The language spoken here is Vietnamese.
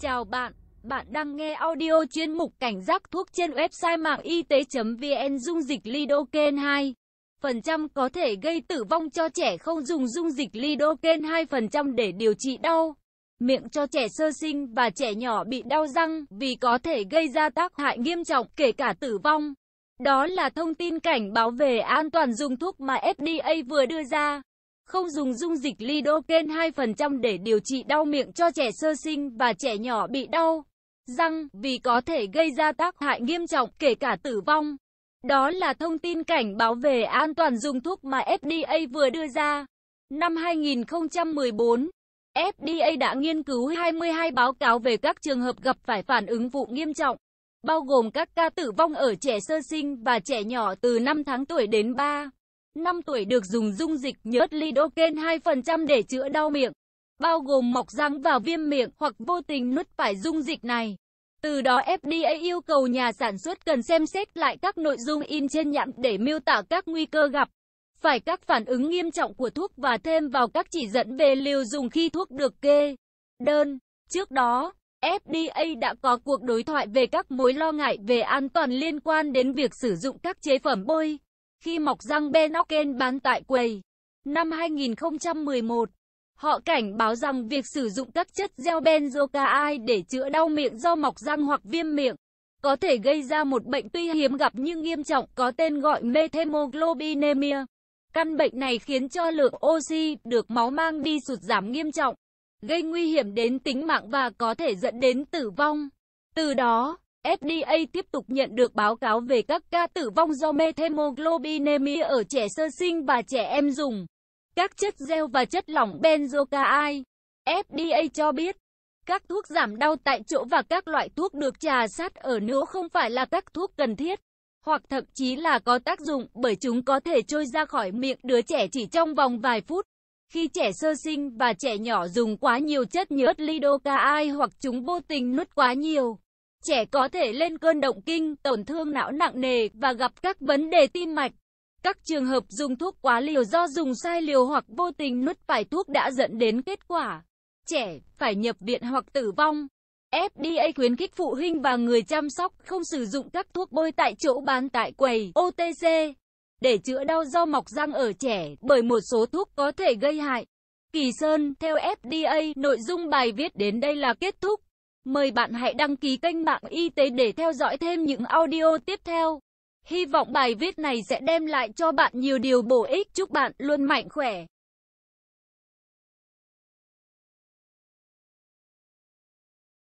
Chào bạn, bạn đang nghe audio chuyên mục cảnh giác thuốc trên website mạng y tế.vn dung dịch lidocaine 2. Phần trăm có thể gây tử vong cho trẻ không dùng dung dịch lidocaine 2% phần trăm để điều trị đau miệng cho trẻ sơ sinh và trẻ nhỏ bị đau răng vì có thể gây ra tác hại nghiêm trọng kể cả tử vong. Đó là thông tin cảnh báo về an toàn dùng thuốc mà FDA vừa đưa ra. Không dùng dung dịch lidocain 2% để điều trị đau miệng cho trẻ sơ sinh và trẻ nhỏ bị đau răng vì có thể gây ra tác hại nghiêm trọng kể cả tử vong. Đó là thông tin cảnh báo về an toàn dùng thuốc mà FDA vừa đưa ra. Năm 2014, FDA đã nghiên cứu 22 báo cáo về các trường hợp gặp phải phản ứng vụ nghiêm trọng, bao gồm các ca tử vong ở trẻ sơ sinh và trẻ nhỏ từ 5 tháng tuổi đến 3. 5 tuổi được dùng dung dịch nhớt lidocaine 2% để chữa đau miệng, bao gồm mọc răng và viêm miệng hoặc vô tình nuốt phải dung dịch này. Từ đó FDA yêu cầu nhà sản xuất cần xem xét lại các nội dung in trên nhãn để miêu tả các nguy cơ gặp phải các phản ứng nghiêm trọng của thuốc và thêm vào các chỉ dẫn về liều dùng khi thuốc được kê đơn. Trước đó, FDA đã có cuộc đối thoại về các mối lo ngại về an toàn liên quan đến việc sử dụng các chế phẩm bôi khi mọc răng Benoken bán tại quầy. Năm 2011, họ cảnh báo rằng việc sử dụng các chất gel benzocaine để chữa đau miệng do mọc răng hoặc viêm miệng có thể gây ra một bệnh tuy hiếm gặp nhưng nghiêm trọng có tên gọi methemoglobinemia. Căn bệnh này khiến cho lượng oxy được máu mang đi sụt giảm nghiêm trọng, gây nguy hiểm đến tính mạng và có thể dẫn đến tử vong. Từ đó, FDA tiếp tục nhận được báo cáo về các ca tử vong do methemoglobinemia ở trẻ sơ sinh và trẻ em dùng các chất gel và chất lỏng benzocaine. FDA cho biết, các thuốc giảm đau tại chỗ và các loại thuốc được trà sát ở nữa không phải là các thuốc cần thiết, hoặc thậm chí là có tác dụng bởi chúng có thể trôi ra khỏi miệng đứa trẻ chỉ trong vòng vài phút. Khi trẻ sơ sinh và trẻ nhỏ dùng quá nhiều chất nhớt lidocaine hoặc chúng vô tình nuốt quá nhiều. Trẻ có thể lên cơn động kinh, tổn thương não nặng nề và gặp các vấn đề tim mạch. Các trường hợp dùng thuốc quá liều do dùng sai liều hoặc vô tình nuốt phải thuốc đã dẫn đến kết quả. Trẻ phải nhập viện hoặc tử vong. FDA khuyến khích phụ huynh và người chăm sóc không sử dụng các thuốc bôi tại chỗ bán tại quầy OTC để chữa đau do mọc răng ở trẻ bởi một số thuốc có thể gây hại. Kỳ Sơn, theo FDA, nội dung bài viết đến đây là kết thúc. Mời bạn hãy đăng ký kênh mạng y tế để theo dõi thêm những audio tiếp theo. Hy vọng bài viết này sẽ đem lại cho bạn nhiều điều bổ ích. Chúc bạn luôn mạnh khỏe.